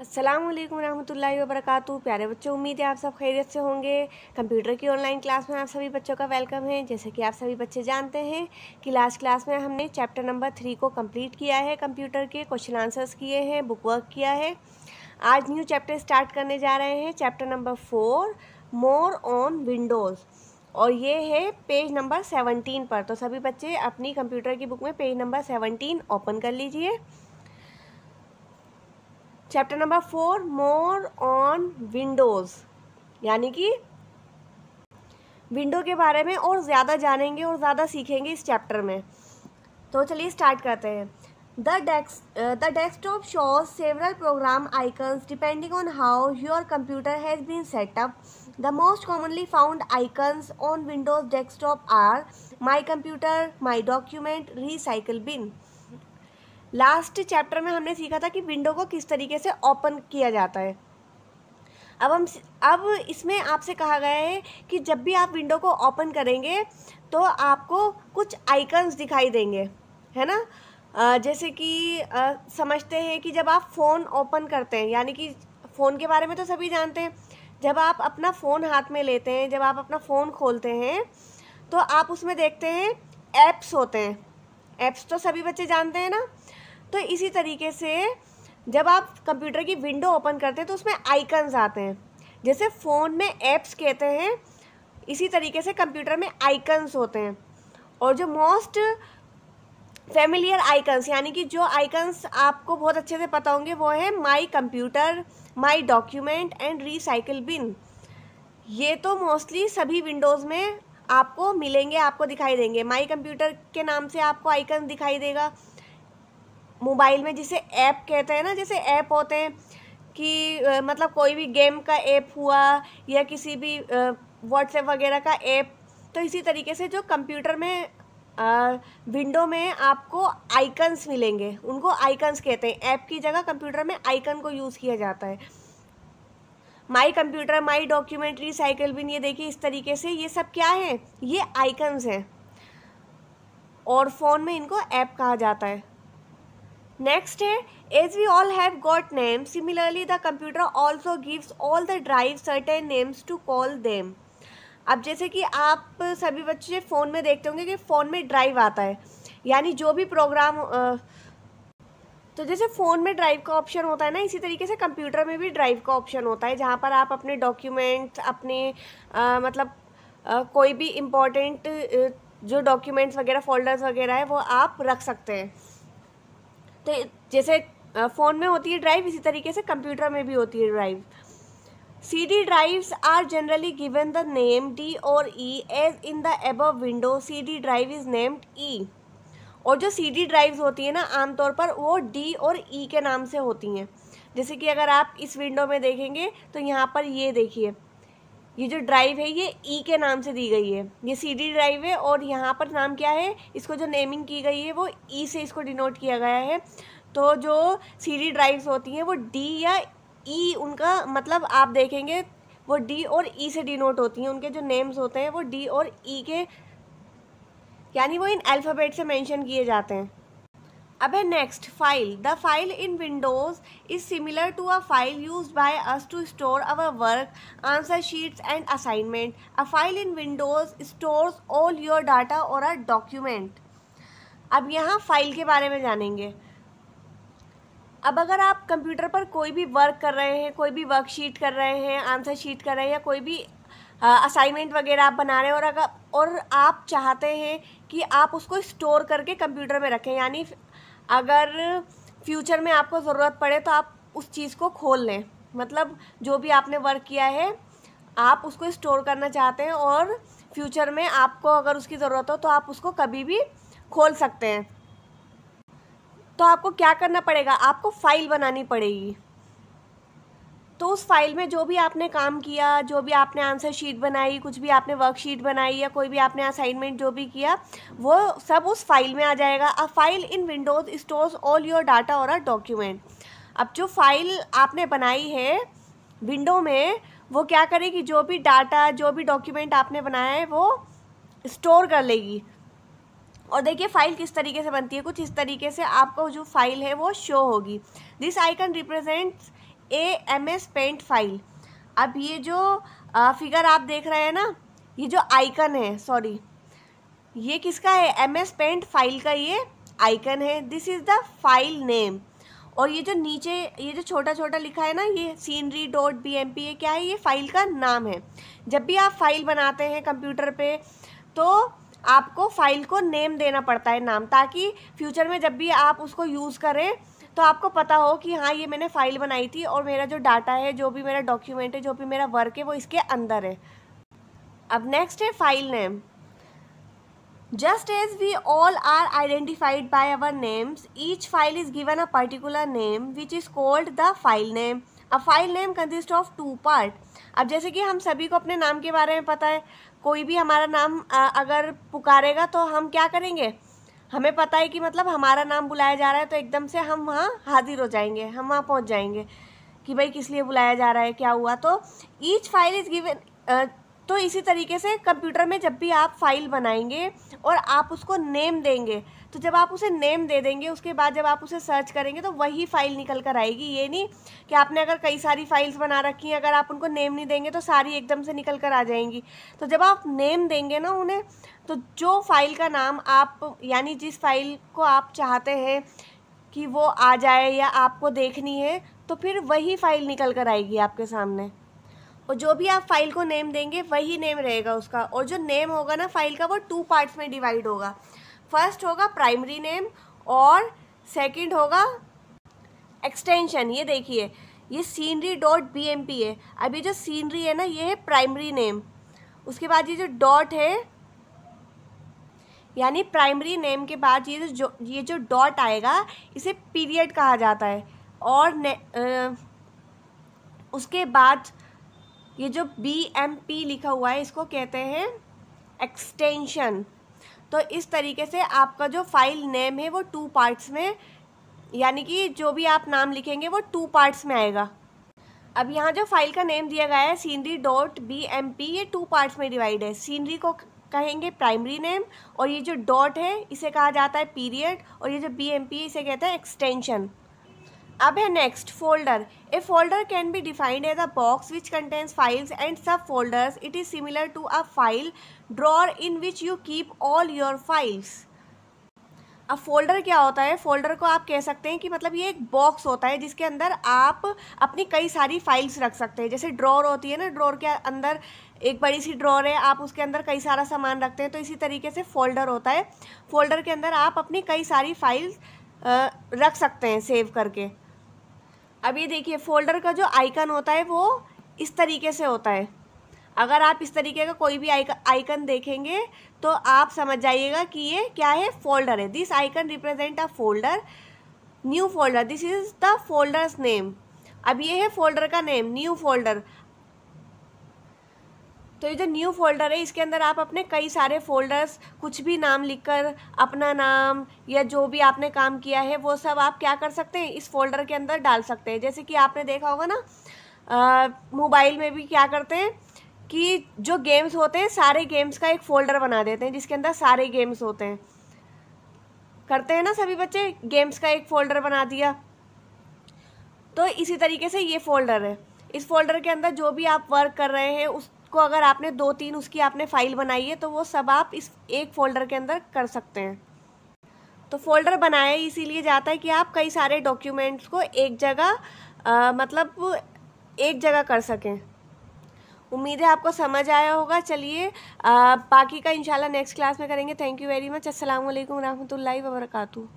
असलम वरहमल वबरक प्यारे बच्चों उम्मीद है आप सब खैरियत से होंगे कंप्यूटर की ऑनलाइन क्लास में आप सभी बच्चों का वेलकम है जैसे कि आप सभी बच्चे जानते हैं कि लास्ट क्लास में हमने चैप्टर नंबर थ्री को कंप्लीट किया है कंप्यूटर के क्वेश्चन आंसर्स किए हैं बुक वर्क किया है आज न्यू चैप्टर स्टार्ट करने जा रहे हैं chapter number four more on Windows और ये है पेज नंबर सेवनटीन पर तो सभी बच्चे अपनी कंप्यूटर की बुक में पेज नंबर सेवनटीन ओपन कर लीजिए chapter number four more on Windows यानी कि विंडो के बारे में और ज़्यादा जानेंगे और ज़्यादा सीखेंगे इस चैप्टर में तो चलिए स्टार्ट करते हैं the desk the desktop shows several program icons depending on how your computer has been set up the most commonly found icons on Windows desktop are my computer my document recycle bin last chapter में हमने सीखा था कि window को किस तरीके से open किया जाता है अब हम अब इसमें आपसे कहा गया है कि जब भी आप विंडो को ओपन करेंगे तो आपको कुछ आइकन्स दिखाई देंगे है ना जैसे कि समझते हैं कि जब आप फ़ोन ओपन करते हैं यानी कि फ़ोन के बारे में तो सभी जानते हैं जब आप अपना फ़ोन हाथ में लेते हैं जब आप अपना फ़ोन खोलते हैं तो आप उसमें देखते हैं ऐप्स होते हैं एप्स तो सभी बच्चे जानते हैं ना तो इसी तरीके से जब आप कंप्यूटर की विंडो ओपन करते हैं तो उसमें आइकन्स आते हैं जैसे फ़ोन में ऐप्स कहते हैं इसी तरीके से कंप्यूटर में आइकन्स होते हैं और जो मोस्ट फेमिलियर आइकन्स यानी कि जो आइकन्स आपको बहुत अच्छे से पता होंगे वो है my computer my document and recycle bin ये तो मोस्टली सभी विंडोज़ में आपको मिलेंगे आपको दिखाई देंगे माई कंप्यूटर के नाम से आपको आइकन दिखाई देगा मोबाइल में जिसे ऐप कहते हैं ना जैसे ऐप होते हैं कि मतलब कोई भी गेम का ऐप हुआ या किसी भी व्हाट्सएप वगैरह का ऐप तो इसी तरीके से जो कंप्यूटर में विंडो में आपको आइकन्स मिलेंगे उनको आइकन्स कहते हैं ऐप की जगह कंप्यूटर में आइकन को यूज़ किया जाता है my computer my document recycle bin ये देखिए इस तरीके से ये सब क्या है ये आइकन्स हैं और फ़ोन में इनको ऐप कहा जाता है नेक्स्ट है as we all have got name similarly the computer also gives all the drive certain names to call them अब जैसे कि आप सभी बच्चे फ़ोन में देखते होंगे कि फ़ोन में ड्राइव आता है यानी जो भी प्रोग्राम तो जैसे फ़ोन में ड्राइव का ऑप्शन होता है ना इसी तरीके से कंप्यूटर में भी ड्राइव का ऑप्शन होता है जहाँ पर आप अपने डॉक्यूमेंट्स अपने आ, मतलब आ, कोई भी इम्पोर्टेंट जो डॉक्यूमेंट्स वगैरह फोल्डर्स वगैरह है वो आप रख सकते हैं तो जैसे फ़ोन में होती है ड्राइव इसी तरीके से कंप्यूटर में भी होती है drive C D drives are generally given the name D और E as in the above window C D drive is named E और जो सी डी ड्राइव्स होती हैं ना आमतौर पर वो डी और ई e के नाम से होती हैं जैसे कि अगर आप इस विंडो में देखेंगे तो यहाँ पर ये देखिए ये जो ड्राइव है ये ई e के नाम से दी गई है ये सी डी ड्राइव है और यहाँ पर नाम क्या है इसको जो नेमिंग की गई है वो ई e से इसको डिनोट किया गया है तो जो सी डी ड्राइव्स होती हैं वो डी या ई e, उनका मतलब आप देखेंगे वो डी और ई e से डिनोट होती हैं उनके जो नेम्स होते हैं वो डी और ई e के यानी वो इन अल्फ़ाबेट से मेंशन किए जाते हैं अब है next file the file in Windows is similar to a file use by us to store our work answer sheets and assignment a file in Windows stores all your data और a document अब यहाँ file के बारे में जानेंगे अब अगर आप कंप्यूटर पर कोई भी वर्क कर रहे हैं कोई भी वर्कशीट कर रहे हैं आंसर शीट कर रहे हैं या कोई भी असाइनमेंट वगैरह आप बना रहे हैं और अगर और आप चाहते हैं कि आप उसको स्टोर करके कंप्यूटर में रखें यानी अगर फ्यूचर में आपको ज़रूरत पड़े तो आप उस चीज़ को खोल लें मतलब जो भी आपने वर्क किया है आप उसको स्टोर करना चाहते हैं और फ्यूचर में आपको अगर उसकी ज़रूरत हो तो आप उसको कभी भी खोल सकते हैं तो आपको क्या करना पड़ेगा आपको फ़ाइल बनानी पड़ेगी तो उस फाइल में जो भी आपने काम किया जो भी आपने आंसर शीट बनाई कुछ भी आपने वर्कशीट बनाई या कोई भी आपने असाइनमेंट जो भी किया वो सब उस फाइल में आ जाएगा a file in Windows stores all your data और अ डॉक्यूमेंट अब जो फाइल आपने बनाई है विंडो में वो क्या करेगी जो भी डाटा जो भी डॉक्यूमेंट आपने बनाया है वो स्टोर कर लेगी और देखिए फाइल किस तरीके से बनती है कुछ इस तरीके से आपको जो फाइल है वो शो होगी this icon represents a M S paint file अब ये जो फिगर आप देख रहे हैं ना ये जो आइकन है सॉरी ये किसका है एम एस पेंट फाइल का ये आइकन है this is the file name और ये जो नीचे ये जो छोटा छोटा लिखा है ना ये scenery dot B M P ये क्या है ये फ़ाइल का नाम है जब भी आप फाइल बनाते हैं कंप्यूटर पे तो आपको फाइल को नेम देना पड़ता है नाम ताकि फ्यूचर में जब भी आप उसको यूज़ करें तो आपको पता हो कि हाँ ये मैंने फाइल बनाई थी और मेरा जो डाटा है जो भी मेरा डॉक्यूमेंट है जो भी मेरा वर्क है वो इसके अंदर है अब नेक्स्ट है file name just as we all are identified by our names each file is given a particular name which is called the file name a file name consist of two part अब जैसे कि हम सभी को अपने नाम के बारे में पता है कोई भी हमारा नाम अगर पुकारेगा तो हम क्या करेंगे हमें पता है कि मतलब हमारा नाम बुलाया जा रहा है तो एकदम से हम वहाँ हाजिर हो जाएंगे हम वहाँ पहुँच जाएंगे कि भाई किस लिए बुलाया जा रहा है क्या हुआ तो ईच फाइल इज़ गिवन तो इसी तरीके से कंप्यूटर में जब भी आप फाइल बनाएंगे और आप उसको नेम देंगे तो जब आप उसे नेम दे देंगे उसके बाद जब आप उसे सर्च करेंगे तो वही फ़ाइल निकल कर आएगी ये नहीं कि आपने अगर कई सारी फाइल्स बना रखी हैं अगर आप उनको नेम नहीं देंगे तो सारी एकदम से निकल कर आ जाएंगी तो जब आप नेम देंगे ना उन्हें तो जो फ़ाइल का नाम आप यानी जिस फाइल को आप चाहते हैं कि वो आ जाए या आपको देखनी है तो फिर वही फ़ाइल निकल कर आएगी आपके सामने और जो भी आप फाइल को नेम देंगे वही नेम रहेगा उसका और जो नेम होगा ना फाइल का वो टू पार्ट्स में डिवाइड होगा फर्स्ट होगा प्राइमरी नेम और सेकंड होगा एक्सटेंशन ये देखिए ये scenery dot B M P है अब ये जो सीनरी है ना ये है प्राइमरी नेम उसके बाद ये जो डॉट है यानी प्राइमरी नेम के बाद ये जो ये जो डॉट आएगा इसे पीरियड कहा जाता है और ने, आ, उसके बाद ये जो बी एम पी लिखा हुआ है इसको कहते हैं एक्सटेंशन तो इस तरीके से आपका जो फाइल नेम है वो टू पार्ट्स में यानी कि जो भी आप नाम लिखेंगे वो टू पार्ट्स में आएगा अब यहाँ जो फाइल का नेम दिया गया है scenery dot B M P ये टू पार्ट्स में डिवाइड है सीनरी को कहेंगे प्राइमरी नेम और ये जो डॉट है इसे कहा जाता है पीरियड और ये जो बी एम पी इसे कहते हैं एक्सटेंशन अब है next folder A folder can be defined as a box which contains files and subfolders. It is similar to a file drawer in which you keep all your files. अब folder क्या होता है folder को आप कह सकते हैं कि मतलब ये एक बॉक्स होता है जिसके अंदर आप अपनी कई सारी फाइल्स रख सकते हैं जैसे ड्रॉर होती है ना ड्रॉर के अंदर एक बड़ी सी ड्रॉर है आप उसके अंदर कई सारा सामान रखते हैं तो इसी तरीके से फोल्डर होता है फोल्डर के अंदर आप अपनी कई सारी फाइल्स रख सकते हैं सेव करके अब ये देखिए फ़ोल्डर का जो आइकन होता है वो इस तरीके से होता है अगर आप इस तरीके का कोई भी आइकन आइकन देखेंगे तो आप समझ जाइएगा कि ये क्या है फोल्डर है this icon represent a folder new folder this is the folder's name अब ये है फोल्डर का नेम न्यू फोल्डर तो ये जो न्यू फोल्डर है इसके अंदर आप अपने कई सारे फोल्डर्स कुछ भी नाम लिखकर अपना नाम या जो भी आपने काम किया है वो सब आप क्या कर सकते हैं इस फोल्डर के अंदर डाल सकते हैं जैसे कि आपने देखा होगा ना मोबाइल में भी क्या करते हैं कि जो गेम्स होते हैं सारे गेम्स का एक फ़ोल्डर बना देते हैं जिसके अंदर सारे गेम्स होते हैं करते हैं ना सभी बच्चे गेम्स का एक फ़ोल्डर बना दिया तो इसी तरीके से ये फ़ोल्डर है इस फोल्डर के अंदर जो भी आप वर्क कर रहे हैं उस को अगर आपने दो तीन उसकी आपने फ़ाइल बनाई है तो वो सब आप इस एक फ़ोल्डर के अंदर कर सकते हैं तो फ़ोल्डर बनाया इसीलिए जाता है कि आप कई सारे डॉक्यूमेंट्स को एक जगह आ, मतलब एक जगह कर सकें उम्मीद है आपको समझ आया होगा चलिए बाकी का इंशाल्लाह नेक्स्ट क्लास में करेंगे थैंक यू वेरी मच अस्सलाम वालेकुम रहमतुल्लाहि व बरकातहू